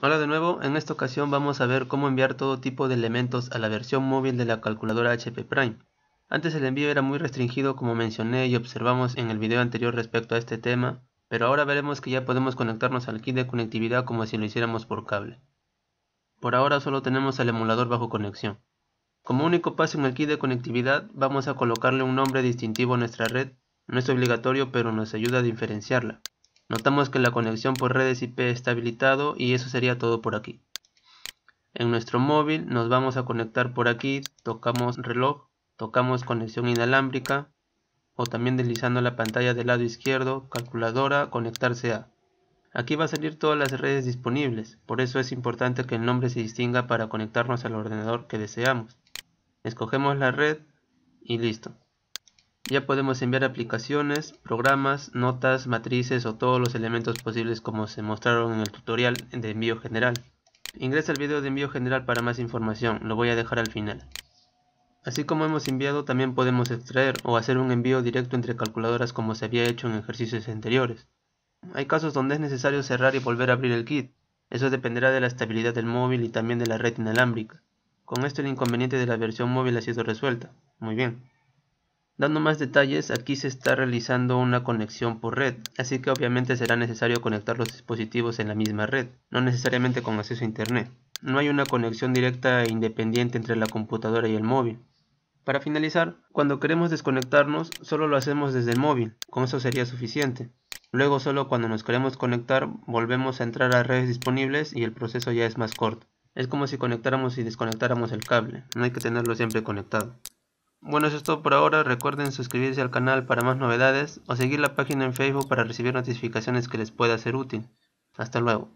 Hola de nuevo, en esta ocasión vamos a ver cómo enviar todo tipo de elementos a la versión móvil de la calculadora HP Prime. Antes el envío era muy restringido como mencioné y observamos en el video anterior respecto a este tema, pero ahora veremos que ya podemos conectarnos al kit de conectividad como si lo hiciéramos por cable. Por ahora solo tenemos el emulador bajo conexión. Como único paso en el kit de conectividad, vamos a colocarle un nombre distintivo a nuestra red, no es obligatorio pero nos ayuda a diferenciarla. Notamos que la conexión por redes IP está habilitado y eso sería todo por aquí. En nuestro móvil nos vamos a conectar por aquí, tocamos reloj, tocamos conexión inalámbrica o también deslizando la pantalla del lado izquierdo, calculadora, conectarse a. Aquí va a salir todas las redes disponibles, por eso es importante que el nombre se distinga para conectarnos al ordenador que deseamos. Escogemos la red y listo. Ya podemos enviar aplicaciones, programas, notas, matrices o todos los elementos posibles como se mostraron en el tutorial de envío general. Ingresa al video de envío general para más información, lo voy a dejar al final. Así como hemos enviado también podemos extraer o hacer un envío directo entre calculadoras como se había hecho en ejercicios anteriores. Hay casos donde es necesario cerrar y volver a abrir el kit, eso dependerá de la estabilidad del móvil y también de la red inalámbrica. Con esto el inconveniente de la versión móvil ha sido resuelto. Muy bien. Dando más detalles, aquí se está realizando una conexión por red, así que obviamente será necesario conectar los dispositivos en la misma red, no necesariamente con acceso a internet. No hay una conexión directa e independiente entre la computadora y el móvil. Para finalizar, cuando queremos desconectarnos, solo lo hacemos desde el móvil, con eso sería suficiente. Luego solo cuando nos queremos conectar, volvemos a entrar a redes disponibles y el proceso ya es más corto. Es como si conectáramos y desconectáramos el cable, no hay que tenerlo siempre conectado. Bueno, eso es todo por ahora. Recuerden suscribirse al canal para más novedades o seguir la página en Facebook para recibir notificaciones que les pueda ser útil. Hasta luego.